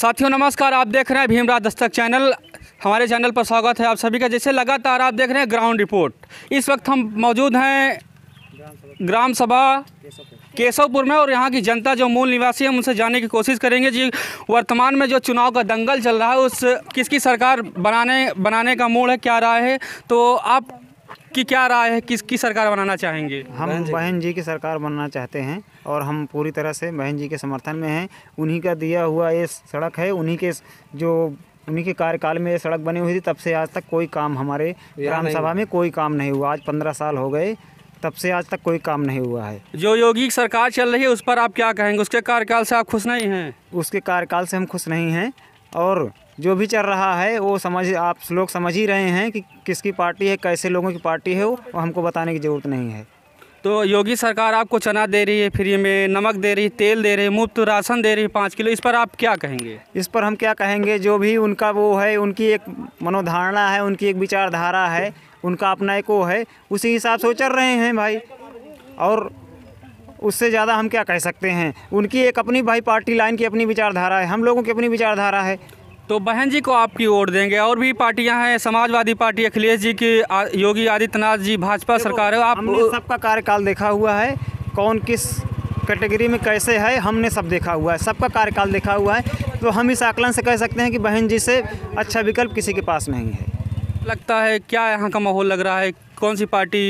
साथियों नमस्कार आप देख रहे हैं भीमराज दस्तक चैनल हमारे चैनल पर स्वागत है आप सभी का जैसे लगातार आप देख रहे हैं ग्राउंड रिपोर्ट इस वक्त हम मौजूद हैं ग्राम सभा केशवपुर में और यहाँ की जनता जो मूल निवासी है उनसे जानने की कोशिश करेंगे जी वर्तमान में जो चुनाव का दंगल चल रहा है उस किसकी सरकार बनाने बनाने का मूड है क्या राय है तो आप आपकी क्या राय है किसकी सरकार बनाना चाहेंगे हम बहन जी की सरकार बनना चाहते हैं और हम पूरी तरह से बहन जी के समर्थन में हैं उन्हीं का दिया हुआ ये सड़क है उन्हीं के जो उन्हीं के कार्यकाल में ये सड़क बनी हुई थी तब से आज तक कोई काम हमारे ग्राम सभा में कोई काम नहीं हुआ आज पंद्रह साल हो गए तब से आज तक कोई काम नहीं हुआ है जो योगी सरकार चल रही है उस पर आप क्या कहेंगे उसके कार्यकाल से आप खुश नहीं हैं उसके कार्यकाल से हम खुश नहीं हैं और जो भी चल रहा है वो समझ आप लोग समझ ही रहे हैं कि किसकी पार्टी है कैसे लोगों की पार्टी है वो हमको बताने की ज़रूरत नहीं है तो योगी सरकार आपको चना दे रही है फ्री में नमक दे रही है तेल दे रही है मुफ्त राशन दे रही है पाँच किलो इस पर आप क्या कहेंगे इस पर हम क्या कहेंगे जो भी उनका वो है उनकी एक मनोधारणा है उनकी एक विचारधारा है उनका अपना एक वो है उसी हिसाब से चल रहे हैं भाई और उससे ज़्यादा हम क्या कह सकते हैं उनकी एक अपनी भाई पार्टी लाइन की अपनी विचारधारा है हम लोगों की अपनी विचारधारा है तो बहन जी को आपकी वोट देंगे और भी पार्टियां हैं समाजवादी पार्टी अखिलेश जी की योगी आदित्यनाथ जी भाजपा सरकार है आप सबका कार्यकाल देखा हुआ है कौन किस कैटेगरी में कैसे है हमने सब देखा हुआ है सबका कार्यकाल देखा हुआ है तो हम इस आकलन से कह सकते हैं कि बहन जी से अच्छा विकल्प किसी के पास नहीं है लगता है क्या यहाँ का माहौल लग रहा है कौन सी पार्टी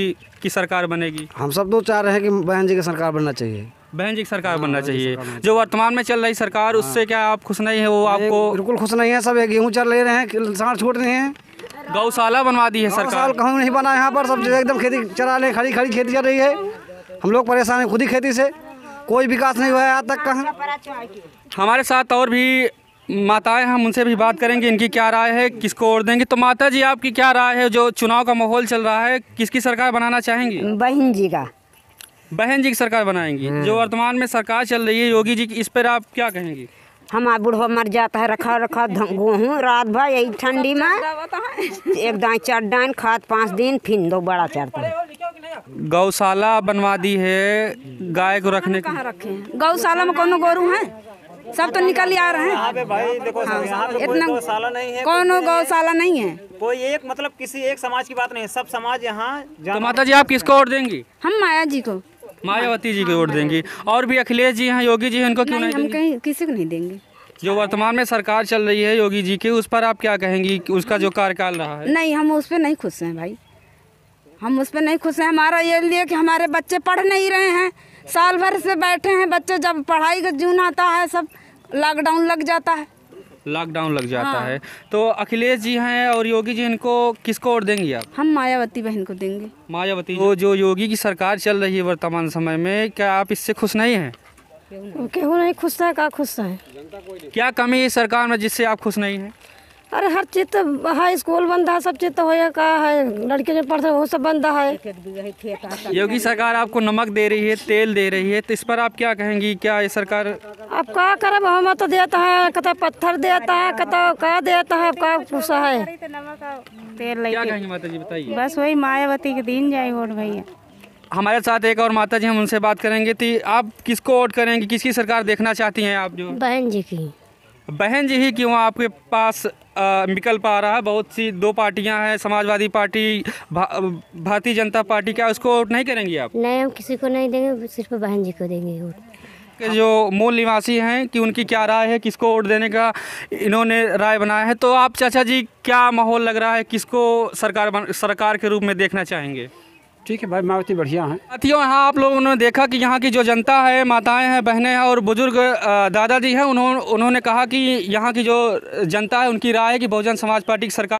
की सरकार बनेगी हम सब तो चाह रहे हैं कि बहन जी की सरकार बनना चाहिए बहन जी की सरकार बनना हाँ, चाहिए जो वर्तमान में चल रही सरकार हाँ। उससे क्या आप खुश नहीं है वो आपको बिल्कुल खुश नहीं है सब गेहूँ चल ले रहे हैं साढ़ छोड़ रहे हैं गौशाला बनवा दी है सरकार कहूँ नहीं बना यहाँ पर सब एकदम खेती चला रहे खड़ी खड़ी खेती चल रही है हम लोग परेशान हैं खुद ही खेती से कोई विकास नहीं हुआ है आज तक कहा हमारे साथ और भी माताएं हम उनसे भी बात करेंगे इनकी क्या राय है किसको और देंगे तो माता जी आपकी क्या राय है जो चुनाव का माहौल चल रहा है किसकी सरकार बनाना चाहेंगी बहन जी का बहन जी की सरकार बनाएंगी हाँ। जो वर्तमान में सरकार चल रही है योगी जी की इस पर आप क्या कहेंगी हमारा बूढ़ो मर जाता है रखा रखा गेहूँ रात भर यही ठंडी में एक दाएँ चार डाइन खाद पाँच दिन फिर दो बड़ा चढ़ता है गौशाला बनवा दी है गाय को रखने का रखे गौशाला में कौन गोरू है सब तो निकल ही आ रहे हैं पे भाई देखो हाँ, यहाँ पे इतना गौशाला नहीं है कौन गौशाला नहीं है कोई एक मतलब किसी एक समाज की बात नहीं है सब समाज यहाँ तो माता जी आप किसको वोट देंगी हम माया जी को मायावती जी को वोट देंगी और भी अखिलेश जी हैं योगी जी इनको क्यों नहीं हम कहीं किसी को नहीं देंगे जो वर्तमान में सरकार चल रही है योगी जी की उस पर आप क्या कहेंगी उसका जो कार्यकाल रहा है नहीं हम उस पर नहीं खुश हैं भाई हम उस पर नहीं खुश हैं हमारा ये लिए कि हमारे बच्चे पढ़ नहीं रहे हैं साल भर से बैठे हैं बच्चे जब पढ़ाई का जून आता है सब लॉकडाउन लग जाता है लॉकडाउन लग जाता हाँ। है तो अखिलेश जी हैं और योगी जी इनको किसको और देंगे आप हम मायावती बहन को देंगे मायावती वो जो योगी की सरकार चल रही है वर्तमान समय में क्या आप इससे खुश नहीं हैं क्यों नहीं खुश है का खुश है क्या कमी है सरकार में जिससे आप खुश नहीं हैं अरे हर चीज़ तो हाई स्कूल बंद है सब चीज़ तो हो का है लड़के जो पढ़ते वो सब बंद है योगी सरकार आपको नमक दे रही है तेल दे रही है तो इस पर आप क्या कहेंगी क्या ये सरकार आप का कर हम तो देता है कत पत्थर देता है कत का देता है आपका गुस्सा है तेल बताइए बस वही मायावती के दिन जाए वोट भैया हमारे साथ एक और माता जी हम उनसे बात करेंगे थी तो आप किसको वोट करेंगे किसकी सरकार देखना चाहती हैं आप जो बहन जी की बहन जी ही क्यों आपके पास निकल पा रहा है बहुत सी दो पार्टियां हैं समाजवादी पार्टी भा, भारतीय जनता पार्टी क्या उसको वोट नहीं करेंगी आप नहीं हम किसी को नहीं देंगे सिर्फ बहन जी को देंगे वोट जो मूल निवासी हैं कि उनकी क्या राय है किसको वोट देने का इन्होंने राय बनाया है तो आप चाचा जी क्या माहौल लग रहा है किसको सरकार बन, सरकार के रूप में देखना चाहेंगे ठीक है भाई मायावती बढ़िया है साथियों यहाँ आप लोगों ने देखा कि यहाँ की जो जनता है माताएं हैं बहनें हैं और बुज़ुर्ग दादाजी हैं उन्होंने उन्होंने कहा कि यहाँ की जो जनता है उनकी राय है कि बहुजन समाज पार्टी की सरकार